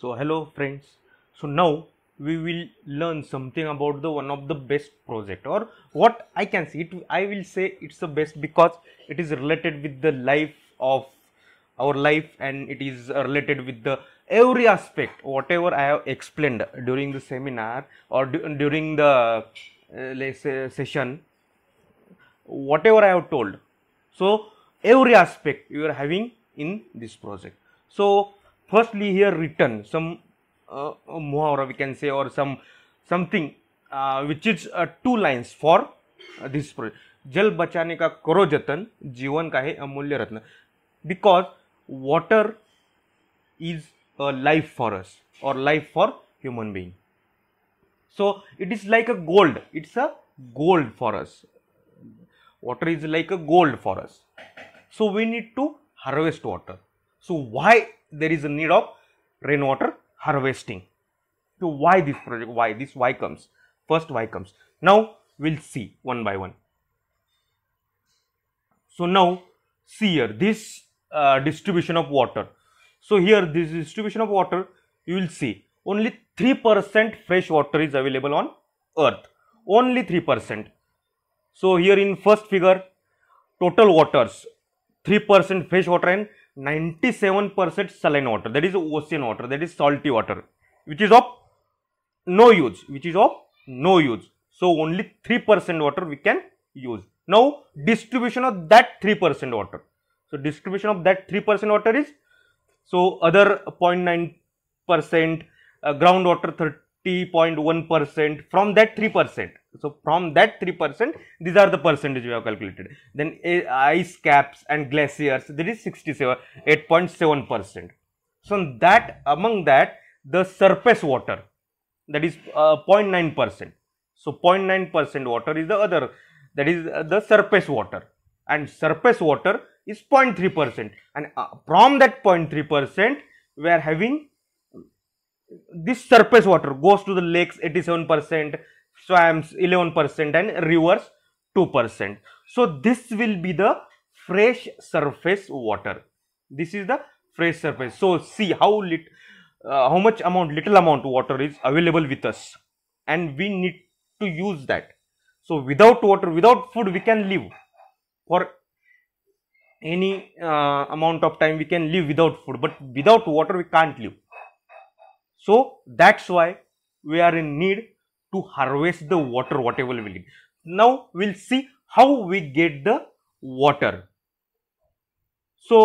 so hello friends so now we will learn something about the one of the best project or what i can see it i will say it's the best because it is related with the life of our life and it is related with the every aspect whatever i have explained during the seminar or during the uh, say, session whatever i have told so every aspect you are having in this project so firstly here written some uh, uh we can say or some something uh, which is uh, two lines for uh, this project Jal बचाने का करो जतन जीवन amulya ratna. Because water is a life for us or life for human being so it is like a gold it's a gold for us water is like a gold for us so we need to harvest water so why there is a need of rainwater harvesting so why this project why this why comes first why comes now we'll see one by one so now see here this uh, distribution of water so here this distribution of water you will see only 3% fresh water is available on earth only 3% so here in first figure total waters 3% fresh water and 97% saline water that is ocean water that is salty water which is of no use which is of no use so only 3% water we can use now distribution of that 3% water so distribution of that 3% water is so other 0.9% uh, groundwater 0.1% from that 3%. So, from that 3%, these are the percentage we have calculated. Then ice caps and glaciers, that is 687 8.7%. So, that among that, the surface water, that is 0.9%. Uh, so, 0.9% water is the other, that is uh, the surface water. And surface water is 0.3%. And uh, from that 0.3%, we are having this surface water goes to the lakes 87%, swamps 11% and rivers 2%. So this will be the fresh surface water. This is the fresh surface. So see how lit, uh, how much amount, little amount water is available with us and we need to use that. So without water, without food we can live for any uh, amount of time we can live without food but without water we can't live. So that's why we are in need to harvest the water whatever we need. Now we'll see how we get the water. So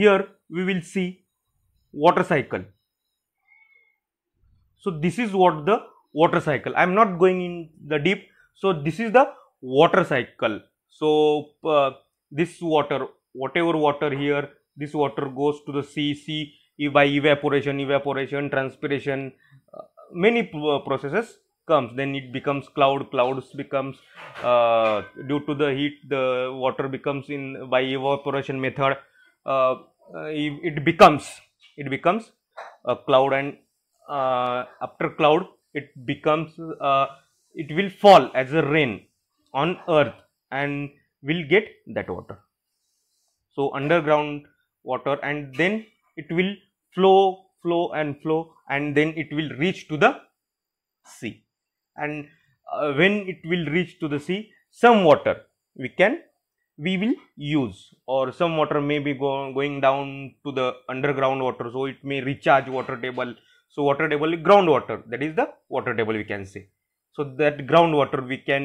here we will see water cycle. So this is what the water cycle. I am not going in the deep. So this is the water cycle. So uh, this water, whatever water here, this water goes to the sea, sea by evaporation, evaporation, transpiration, uh, many uh, processes comes. Then it becomes cloud, clouds becomes uh, due to the heat, the water becomes in by evaporation method. Uh, uh it becomes, it becomes a cloud, and uh, after cloud, it becomes, it will fall as a rain on earth, and will get that water. So underground water, and then it will flow flow and flow and then it will reach to the sea and uh, when it will reach to the sea some water we can we will use or some water may be go, going down to the underground water so it may recharge water table so water table ground water that is the water table we can say so that ground water we can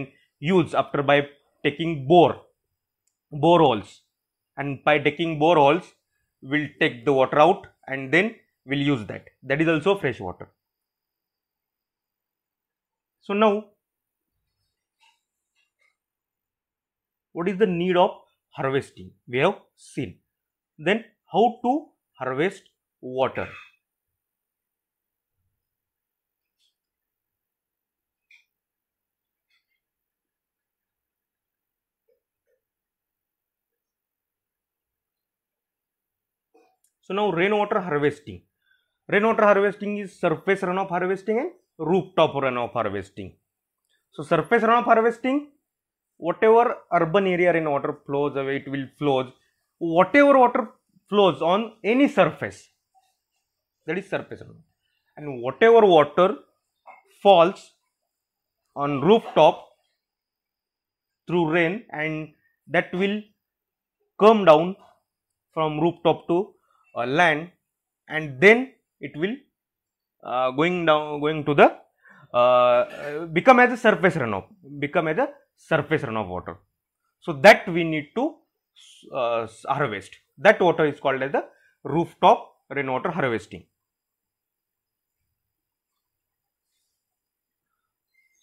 use after by taking bore bore holes, and by taking holes we'll take the water out and then we'll use that. That is also fresh water. So now, what is the need of harvesting? We have seen. Then how to harvest water? So now rainwater harvesting. Rainwater harvesting is surface runoff harvesting and rooftop runoff harvesting. So surface runoff harvesting, whatever urban area rainwater flows away, it will flows. Whatever water flows on any surface, that is surface runoff. And whatever water falls on rooftop through rain and that will come down from rooftop to uh, land and then it will uh, going down going to the uh, become as a surface runoff become as a surface runoff water so that we need to uh, harvest that water is called as the rooftop rainwater harvesting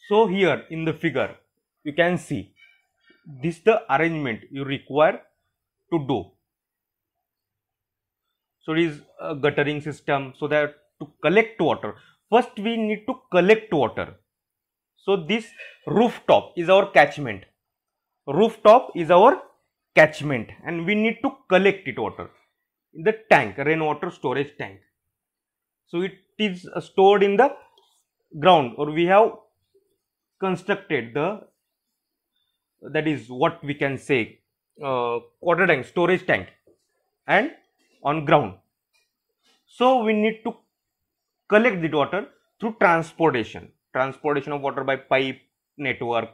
so here in the figure you can see this the arrangement you require to do is a guttering system so that to collect water first we need to collect water so this rooftop is our catchment rooftop is our catchment and we need to collect it water in the tank rainwater storage tank so it is stored in the ground or we have constructed the that is what we can say uh, tank storage tank and on ground. So we need to collect the water through transportation, transportation of water by pipe, network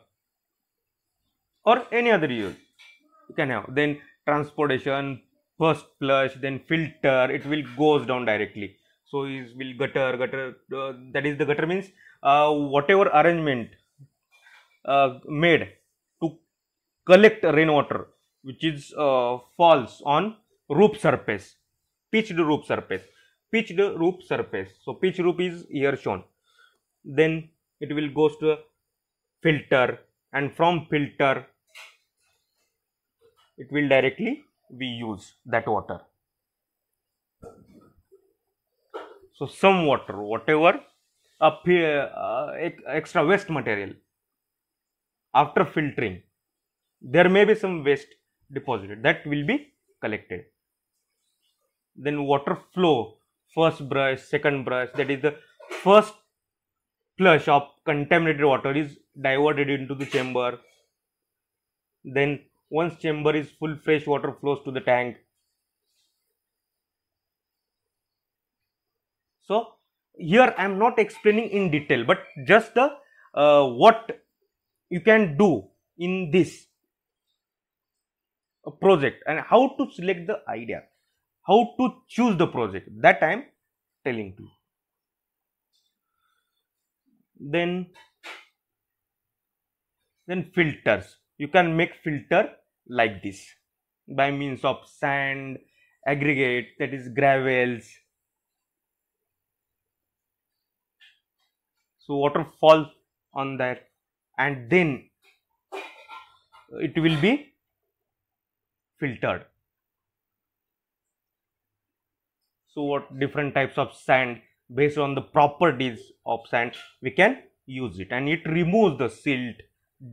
or any other use you can have. Then transportation, first flush, then filter, it will goes down directly. So is will gutter, gutter uh, that is the gutter means uh, whatever arrangement uh, made to collect rainwater which is uh, falls on roof surface, pitched roof surface, pitched roof surface. So pitch roof is here shown. Then it will goes to filter and from filter it will directly we use that water. So some water, whatever up here, uh, extra waste material after filtering, there may be some waste deposited that will be collected then water flow first brush second brush that is the first flush of contaminated water is diverted into the chamber then once chamber is full fresh water flows to the tank so here i am not explaining in detail but just the uh, what you can do in this project and how to select the idea how to choose the project that i am telling you then then filters you can make filter like this by means of sand aggregate that is gravels so water falls on that and then it will be filtered so what different types of sand based on the properties of sand we can use it and it removes the silt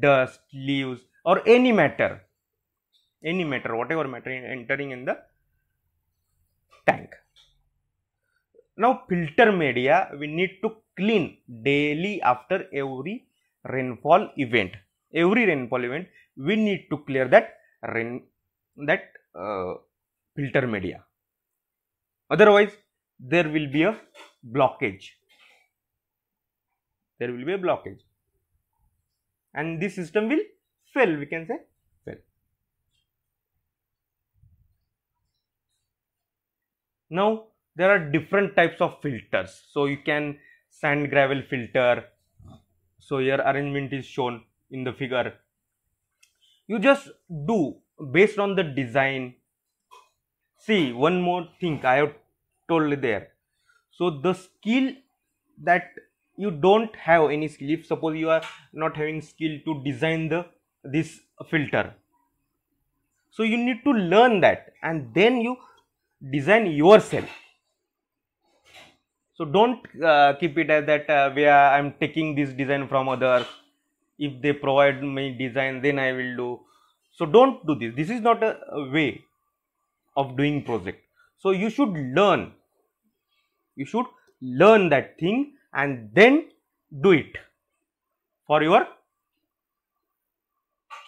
dust leaves or any matter any matter whatever matter entering in the tank now filter media we need to clean daily after every rainfall event every rainfall event we need to clear that rain that uh, filter media otherwise there will be a blockage there will be a blockage and this system will fail we can say fail now there are different types of filters so you can sand gravel filter so your arrangement is shown in the figure you just do based on the design see one more thing i have told there so the skill that you don't have any skill if suppose you are not having skill to design the this filter so you need to learn that and then you design yourself so don't uh, keep it as that uh, where i am taking this design from others if they provide me design then i will do so don't do this this is not a, a way of doing project so you should learn you should learn that thing and then do it for your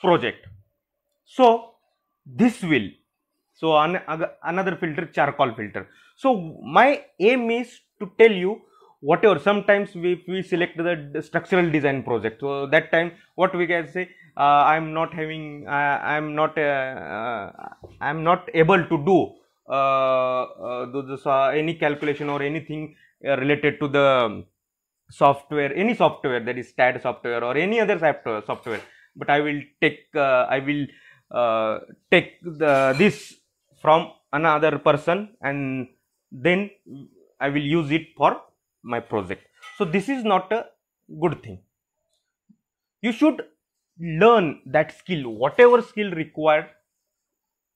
project so this will so an, another filter charcoal filter so my aim is to tell you whatever sometimes we, we select the structural design project so that time what we can say uh, i am not having uh, i am not uh, uh i am not able to do uh, uh, those, uh, any calculation or anything related to the software any software that is stad software or any other software but i will take uh, i will uh, take the, this from another person and then i will use it for my project so this is not a good thing you should learn that skill whatever skill required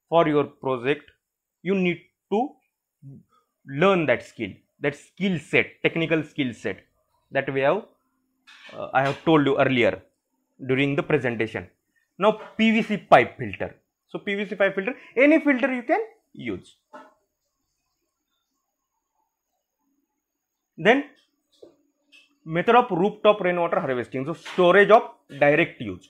for your project you need to learn that skill that skill set technical skill set that we have uh, i have told you earlier during the presentation now pvc pipe filter so pvc pipe filter any filter you can use then method of rooftop rainwater harvesting so storage of direct use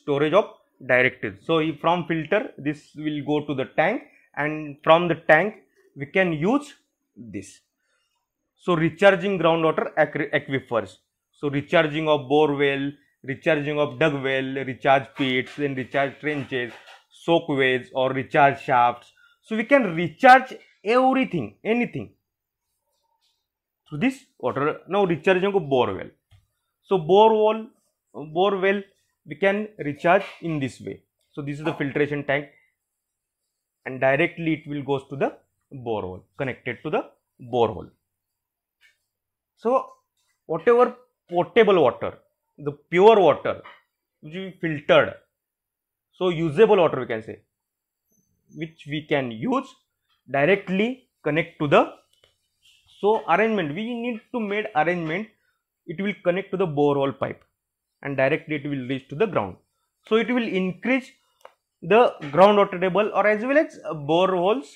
storage of directed. So, from filter this will go to the tank and from the tank we can use this. So, recharging groundwater aquifers. So, recharging of bore well, recharging of dug well, recharge pits, then recharge trenches, soak waves or recharge shafts. So, we can recharge everything, anything through this water. Now, recharging of bore well. So, bore well, bore well we can recharge in this way so this is the filtration tank and directly it will goes to the borehole connected to the borehole so whatever potable water the pure water which we filtered so usable water we can say which we can use directly connect to the so arrangement we need to made arrangement it will connect to the borehole pipe and directly it will reach to the ground. So it will increase the ground water table or as well as boreholes,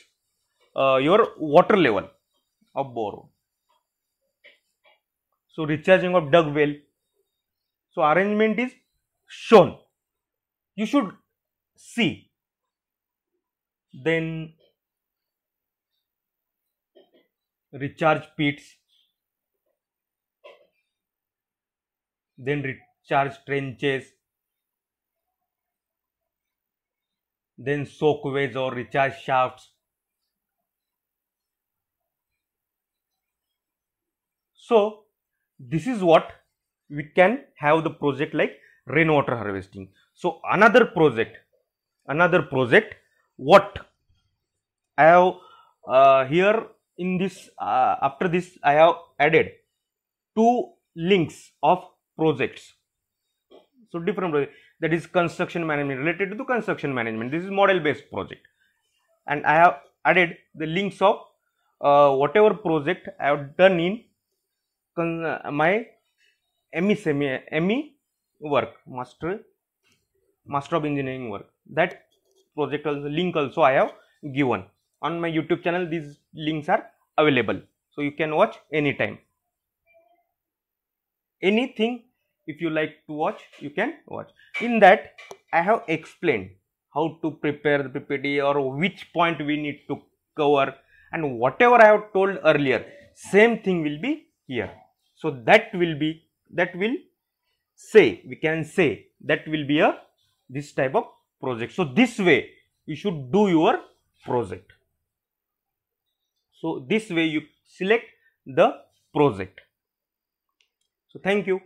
uh, your water level of borehole. So recharging of dug well. So arrangement is shown. You should see. Then recharge pits. Then charge trenches, then soakways or recharge shafts. So, this is what we can have the project like rainwater harvesting. So, another project, another project, what I have uh, here in this, uh, after this I have added two links of projects. So different project that is construction management related to the construction management. This is model based project. And I have added the links of uh, whatever project I have done in uh, my ME semi ME work master master of engineering work that project also link also I have given on my YouTube channel these links are available so you can watch anytime anything if you like to watch you can watch in that i have explained how to prepare the ppt or which point we need to cover and whatever i have told earlier same thing will be here so that will be that will say we can say that will be a this type of project so this way you should do your project so this way you select the project so thank you